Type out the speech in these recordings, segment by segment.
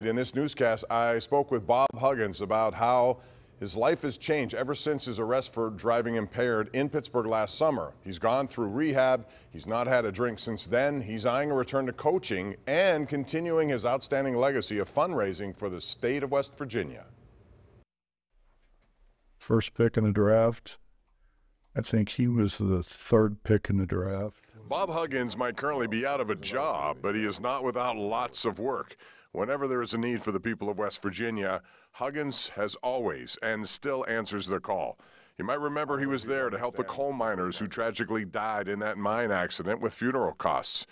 In this newscast, I spoke with Bob Huggins about how his life has changed ever since his arrest for driving impaired in Pittsburgh last summer. He's gone through rehab. He's not had a drink since then. He's eyeing a return to coaching and continuing his outstanding legacy of fundraising for the state of West Virginia. First pick in the draft. I think he was the third pick in the draft. Bob Huggins might currently be out of a job, but he is not without lots of work. Whenever there is a need for the people of West Virginia, Huggins has always and still answers their call. You might remember he was there to help the coal miners who tragically died in that mine accident with funeral costs.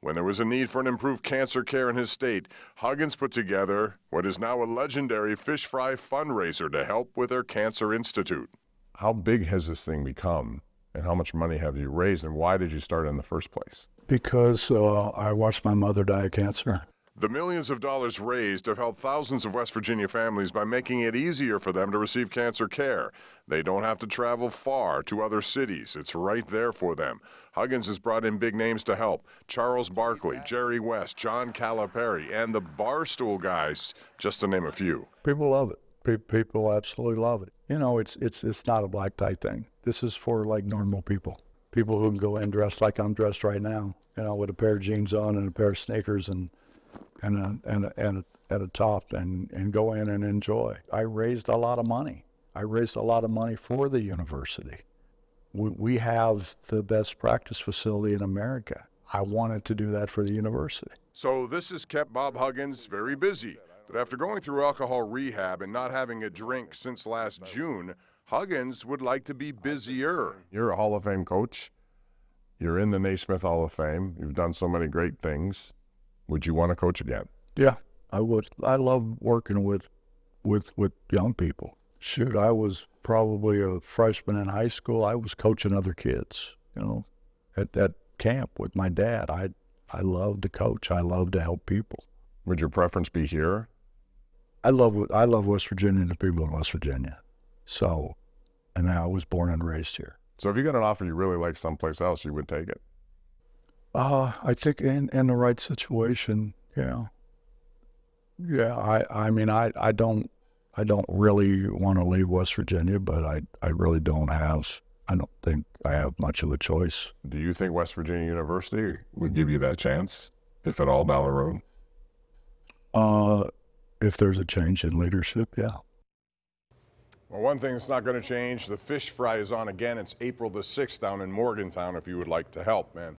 When there was a need for an improved cancer care in his state, Huggins put together what is now a legendary fish fry fundraiser to help with their cancer institute. How big has this thing become, and how much money have you raised, and why did you start in the first place? Because uh, I watched my mother die of cancer the millions of dollars raised have helped thousands of West Virginia families by making it easier for them to receive cancer care. They don't have to travel far to other cities. It's right there for them. Huggins has brought in big names to help. Charles Barkley, Jerry West, John Calipari, and the Barstool guys, just to name a few. People love it. people absolutely love it. You know, it's it's it's not a black tie thing. This is for like normal people. People who can go in dressed like I'm dressed right now, you know, with a pair of jeans on and a pair of sneakers and and a, and a, and a, at a top and, and go in and enjoy. I raised a lot of money. I raised a lot of money for the university. We, we have the best practice facility in America. I wanted to do that for the university. So this has kept Bob Huggins very busy. But after going through alcohol rehab and not having a drink since last June, Huggins would like to be busier. You're a Hall of Fame coach. You're in the Naismith Hall of Fame. You've done so many great things would you want to coach again? Yeah, I would. I love working with with with young people. Shoot, I was probably a freshman in high school. I was coaching other kids, you know, at at camp with my dad. I I love to coach. I love to help people. Would your preference be here? I love I love West Virginia and the people in West Virginia. So, and I was born and raised here. So if you got an offer you really like someplace else, you would take it. Uh, I think in, in the right situation, yeah. Yeah, I, I mean, I, I don't, I don't really want to leave West Virginia, but I, I really don't have, I don't think I have much of a choice. Do you think West Virginia University would give you mm-hmm. that chance, if at all, down the road? Uh, if there's a change in leadership, yeah. Well, one thing that's not going to change, the fish fry is on again. It's April the 6th down in Morgantown if you would like to help, man.